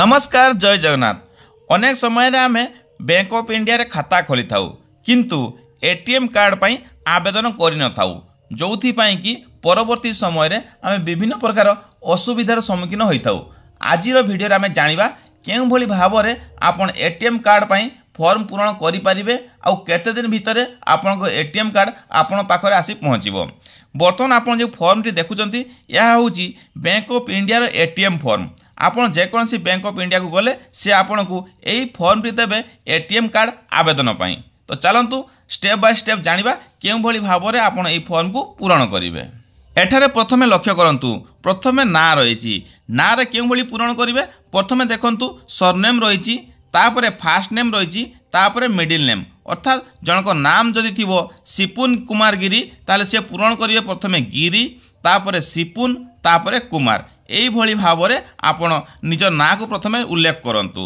নমস্কার জয় জগন্নাথ অনেক সময় আমি ব্যাঙ্ক অফ ইন্ডিয়ার খাতা খোলি থাও কিন্তু এটিএম কার্ড পাই আবেদন করে নথাও ଯେଉଁଥିପାଇଁ କି ପରବର୍ତ୍ତୀ ସମୟରେ ଆମେ ବିଭିନ୍ନ ପ୍ରକାର ଅସୁବିଧାର ସମ୍ମୁଖୀନ ହୋଇଥାଉ ଆଜିର ଭିଡ଼ିଓରେ ଆମେ ଜାଣିବା କେଉଁଭଳି ଭାବରେ ଆପଣ ଏ ଟି ଏମ୍ କାର୍ଡ଼ ପାଇଁ ଫର୍ମ ପୂରଣ କରିପାରିବେ ଆଉ କେତେ ଦିନ ଭିତରେ ଆପଣଙ୍କ ଏ ଟି ଏମ୍ କାର୍ଡ଼ ଆପଣଙ୍କ ପାଖରେ ଆସି ପହଞ୍ଚିବ ବର୍ତ୍ତମାନ ଆପଣ ଯେଉଁ ଫର୍ମଟି ଦେଖୁଛନ୍ତି ଏହା ହେଉଛି ବ୍ୟାଙ୍କ ଅଫ୍ ଇଣ୍ଡିଆର ଏ ଟି ଏମ୍ ଫର୍ମ ଆପଣ ଯେକୌଣସି ବ୍ୟାଙ୍କ ଅଫ୍ ଇଣ୍ଡିଆକୁ ଗଲେ ସେ ଆପଣଙ୍କୁ ଏହି ଫର୍ମଟି ଦେବେ ଏଟିଏମ୍ କାର୍ଡ଼ ଆବେଦନ ପାଇଁ ତ ଚାଲନ୍ତୁ ଷ୍ଟେପ୍ ବାଇ ଷ୍ଟେପ୍ ଜାଣିବା କେଉଁଭଳି ଭାବରେ ଆପଣ ଏହି ଫର୍ମକୁ ପୂରଣ କରିବେ ଏଠାରେ ପ୍ରଥମେ ଲକ୍ଷ୍ୟ କରନ୍ତୁ ପ୍ରଥମେ ନାଁ ରହିଛି ନାଁରେ କେଉଁଭଳି ପୂରଣ କରିବେ ପ୍ରଥମେ ଦେଖନ୍ତୁ ସରନେମ୍ ରହିଛି ତାପରେ ଫାଷ୍ଟ ନେମ୍ ରହିଛି ତାପରେ ମିଡ଼ିଲ୍ ନେମ୍ ଅର୍ଥାତ ଜଣଙ୍କ ନାମ ଯଦି ଥିବ ସିପୁନ କୁମାର ଗିରି ତାହେଲେ ସେ ପୂରଣ କରିବେ ପ୍ରଥମେ ଗିରି ତାପରେ ସିପୁନ ତାପରେ କୁମାର এইভাবে ভাবে আপনার নিজ নাঁকু প্রথমে উল্লেখ করতু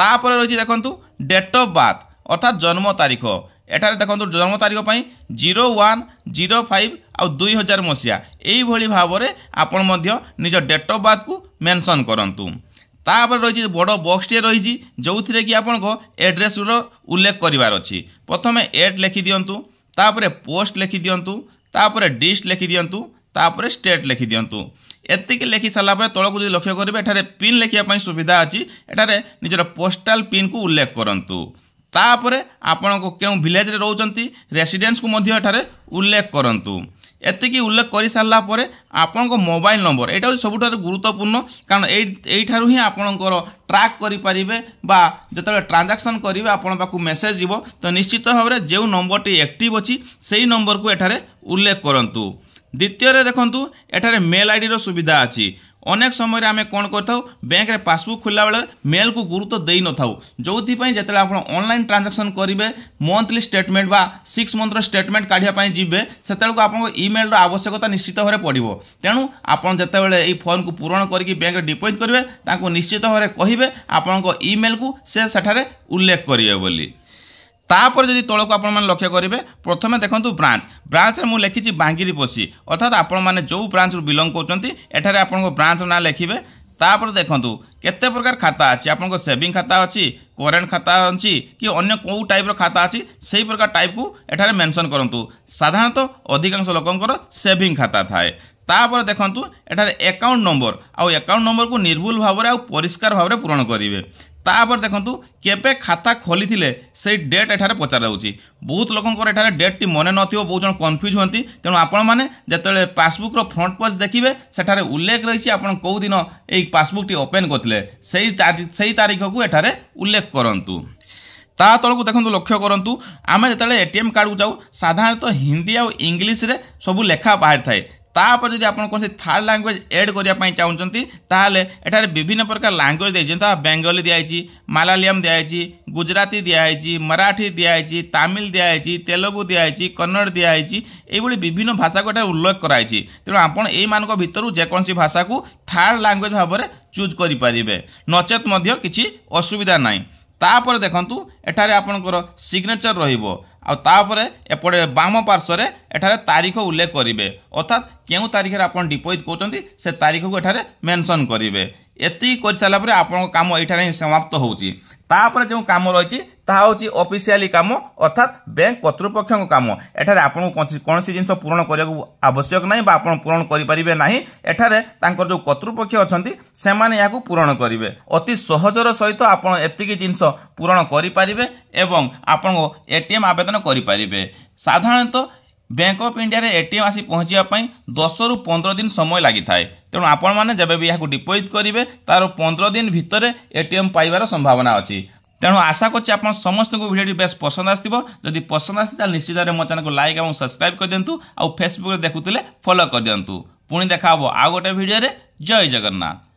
তাপরে রয়েছে দেখুন ডেট অফ বার্থ অর্থাৎ জন্ম তারিখ এটার দেখুন জন্ম তারিখ পাই জিরো ওয়ান জিরো ফাইভ আই হাজার মশিয়া এইভাবে ভাবে আপনার নিজ ডেট অফ বার্থ কু মেনশন করতু তাপরে রয়েছে বড় বক্সটিয়ে রয়েছে যে কি আপনার এড্রেসর উল্লেখ করবার অছি প্রথমে এড লেখি দিও তাপরে পোস্ট লেখি দিও তাপরে ডিস্ট লেখি দিও ତାପରେ ଷ୍ଟେଟ୍ ଲେଖିଦିଅନ୍ତୁ ଏତିକି ଲେଖି ସାରିଲା ପରେ ତଳକୁ ଯଦି ଲକ୍ଷ୍ୟ କରିବେ ଏଠାରେ ପିନ୍ ଲେଖିବା ପାଇଁ ସୁବିଧା ଅଛି ଏଠାରେ ନିଜର ପୋଷ୍ଟାଲ ପିନ୍କୁ ଉଲ୍ଲେଖ କରନ୍ତୁ ତାପରେ ଆପଣଙ୍କୁ କେଉଁ ଭିଲେଜରେ ରହୁଛନ୍ତି ରେସିଡେନ୍ସକୁ ମଧ୍ୟ ଏଠାରେ ଉଲ୍ଲେଖ କରନ୍ତୁ ଏତିକି ଉଲ୍ଲେଖ କରିସାରିଲା ପରେ ଆପଣଙ୍କ ମୋବାଇଲ ନମ୍ବର ଏଇଟା ହେଉଛି ସବୁଠାରୁ ଗୁରୁତ୍ୱପୂର୍ଣ୍ଣ କାରଣ ଏଇ ଏଇଠାରୁ ହିଁ ଆପଣଙ୍କର ଟ୍ରାକ୍ କରିପାରିବେ ବା ଯେତେବେଳେ ଟ୍ରାଞ୍ଜାକ୍ସନ୍ କରିବେ ଆପଣ ପାଖକୁ ମେସେଜ୍ ଯିବ ତ ନିଶ୍ଚିତ ଭାବରେ ଯେଉଁ ନମ୍ବରଟି ଆକ୍ଟିଭ୍ ଅଛି ସେଇ ନମ୍ବରକୁ ଏଠାରେ ଉଲ୍ଲେଖ କରନ୍ତୁ ଦ୍ୱିତୀୟରେ ଦେଖନ୍ତୁ ଏଠାରେ ମେଲ୍ ଆଇଡ଼ିର ସୁବିଧା ଅଛି ଅନେକ ସମୟରେ ଆମେ କ'ଣ କରିଥାଉ ବ୍ୟାଙ୍କରେ ପାସ୍ବୁକ୍ ଖୋଲିଲାବେଳେ ମେଲ୍କୁ ଗୁରୁତ୍ୱ ଦେଇନଥାଉ ଯେଉଁଥିପାଇଁ ଯେତେବେଳେ ଆପଣ ଅନଲାଇନ୍ ଟ୍ରାନ୍ଜାକ୍ସନ୍ କରିବେ ମନ୍ଥଲି ଷ୍ଟେଟମେଣ୍ଟ ବା ସିକ୍ସ ମନ୍ଥର ଷ୍ଟେଟମେଣ୍ଟ କାଢ଼ିବା ପାଇଁ ଯିବେ ସେତେବେଳକୁ ଆପଣଙ୍କ ଇମେଲ୍ର ଆବଶ୍ୟକତା ନିଶ୍ଚିତ ଭାବରେ ପଡ଼ିବ ତେଣୁ ଆପଣ ଯେତେବେଳେ ଏହି ଫର୍ମକୁ ପୂରଣ କରିକି ବ୍ୟାଙ୍କରେ ଡିପୋଜିଟ୍ କରିବେ ତାଙ୍କୁ ନିଶ୍ଚିତ ଭାବରେ କହିବେ ଆପଣଙ୍କ ଇମେଲ୍କୁ ସେ ସେଠାରେ ଉଲ୍ଲେଖ କରିବେ ବୋଲି তাপরে যদি তলক আপনার লক্ষ্য করবে প্রথমে দেখুন ব্রাঞ্চ ব্রাঞ্চে মু লিখিছি বাঙ্গিরিপোষি অর্থাৎ আপনার যে ব্রাঞ্চু বিলং করছেন এখানে আপনার ব্রাঞ্চর না লিখবে তাপরে দেখুন কেতে প্রকার খাতা আছে আপনার সেভিং খাতা অছি করেন্ট খাতা অছি কি অন্য কেউ টাইপর খাতা আছে সেই প্রকার টাইপকু এখানে মেনশন করতু সাধারণত অধিকাংশ লোকর সেভিং খাতা থাকে তাপরে দেখুন এখানে একাউন্ট নম্বর আকাউন্ট নম্বরক নির্ভুল ভাবে আপরিষ্কার ভাবে পূরণ করবে তাপরে দেখন্তু কেবে খাতা খোলিলে সেই ডেট এখানে পচারাউছি বহুত লোকর এখানে ডেটটি মনে নথিব বহু জন কনফ্ୟୁଜ୍ হুঁতি তেমন আপনার যেতবে পাসবুকর ফ্রন্ট পেজ দেখবে সেখানে উল্লেখ রয়েছে আপনার কেউদিন এই পাসবুকটি ওপেন করলে সেই সেই তারিখকু এখানে উল্লেখ করতু ତା ତଳକୁ ଦେଖନ୍ତୁ ଲକ୍ଷ୍ୟ କରନ୍ତୁ ଆମେ ଯେତେବେଳେ ଏ ଟି ଏମ୍ କାର୍ଡ଼କୁ ଯାଉ ସାଧାରଣତଃ ହିନ୍ଦୀ ଆଉ ଇଂଲିଶରେ ସବୁ ଲେଖା ବାହାରିଥାଏ তাপরে যদি আপনার কোণী থার্ড ল্যাঙ্গুয়েজ এড করা চাহুমান তাহলে এটার বিভিন্ন প্রকার ল্যাঙ্গুয়েজ দিয়েছেন যেমন বেঙ্গলি দিয়েছি মালালিয়াম দিয়েছি গুজরাটি দিয়েছি মরাঠি দিয়েছি তামিল দিয়েছি তেলুগু দিয়েছি কন্নড় দিয়েছি এইভাবে বিভিন্ন ভাষাকে এটার উল্লেখ করা হয়েছে তেমন আপনার এই মান ভিতর যেকোন ভাষাকে থার্ড ল্যাঙ্গুয়েজ ভাবে চুজ করে পারে নচেত কিছু অসুবিধা নাই তাপরে দেখুন এটার আপনার সিগনেচর রহব তাপরে এপটে বাম পার্শ্বরে এখানে তারিখ উল্লেখ করবে অর্থাৎ কেউ তারিখে আপনার ডিপোজিট করছেন সে তারিখকে এখানে মেনশন করবে ଏତିକି କରିସାରିଲା ପରେ ଆପଣଙ୍କ କାମ ଏଠାରେ ହିଁ ସମାପ୍ତ ହେଉଛି ତାପରେ ଯେଉଁ କାମ ରହିଛି ତାହା ହେଉଛି ଅଫିସିଆଲି କାମ ଅର୍ଥାତ୍ ବ୍ୟାଙ୍କ କର୍ତ୍ତୃପକ୍ଷଙ୍କ କାମ ଏଠାରେ ଆପଣଙ୍କୁ କୌଣସି ଜିନିଷ ପୂରଣ କରିବାକୁ ଆବଶ୍ୟକ ନାହିଁ ବା ଆପଣ ପୂରଣ କରିପାରିବେ ନାହିଁ ଏଠାରେ ତାଙ୍କର ଯେଉଁ କର୍ତ୍ତୃପକ୍ଷ ଅଛନ୍ତି ସେମାନେ ଏହାକୁ ପୂରଣ କରିବେ ଅତି ସହଜର ସହିତ ଆପଣ ଏତିକି ଜିନିଷ ପୂରଣ କରିପାରିବେ ଏବଂ ଆପଣଙ୍କ ଏଟିଏମ୍ ଆବେଦନ କରିପାରିବେ ସାଧାରଣତଃ ବ୍ୟାଙ୍କ ଅଫ୍ ଇଣ୍ଡିଆରେ ଏଟିଏମ୍ ଆସି ପହଞ୍ଚିବା ପାଇଁ ଦଶରୁ ପନ୍ଦର ଦିନ ସମୟ ଲାଗିଥାଏ ତେଣୁ ଆପଣମାନେ ଯେବେ ବି ଏହାକୁ ଡିପୋଜିଟ୍ କରିବେ ତା'ର ପନ୍ଦର ଦିନ ଭିତରେ ଏଟିଏମ୍ ପାଇବାର ସମ୍ଭାବନା ଅଛି ତେଣୁ ଆଶା କରୁଛି ଆପଣ ସମସ୍ତଙ୍କୁ ଭିଡ଼ିଓଟି ବେଶ୍ ପସନ୍ଦ ଆସିଥିବ ଯଦି ପସନ୍ଦ ଆସିଛି ତାହେଲେ ନିଶ୍ଚିତ ଭାବରେ ମୋ ଚ୍ୟାନେଲକୁ ଲାଇକ୍ ଏବଂ ସବସ୍କ୍ରାଇବ୍ କରିଦିଅନ୍ତୁ ଆଉ ଫେସବୁକ୍ରେ ଦେଖୁଥିଲେ ଫଲୋ କରିଦିଅନ୍ତୁ ପୁଣି ଦେଖା ହେବ ଆଉ ଗୋଟେ ଭିଡ଼ିଓରେ ଜୟ ଜଗନ୍ନାଥ